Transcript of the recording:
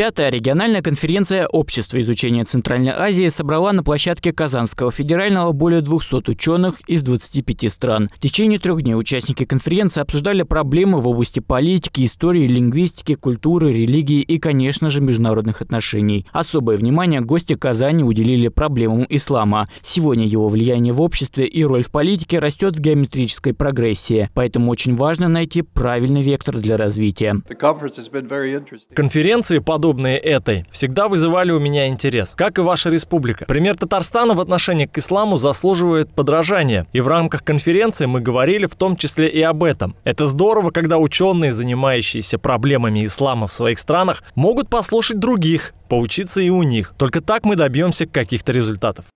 Пятая региональная конференция общества изучения Центральной Азии собрала на площадке Казанского федерального более 200 ученых из 25 стран. В течение трех дней участники конференции обсуждали проблемы в области политики, истории, лингвистики, культуры, религии и, конечно же, международных отношений. Особое внимание гости Казани уделили проблемам ислама. Сегодня его влияние в обществе и роль в политике растет в геометрической прогрессии, поэтому очень важно найти правильный вектор для развития. Конференции подобные подобные этой, всегда вызывали у меня интерес, как и ваша республика. Пример Татарстана в отношении к исламу заслуживает подражания, и в рамках конференции мы говорили в том числе и об этом. Это здорово, когда ученые, занимающиеся проблемами ислама в своих странах, могут послушать других, поучиться и у них. Только так мы добьемся каких-то результатов.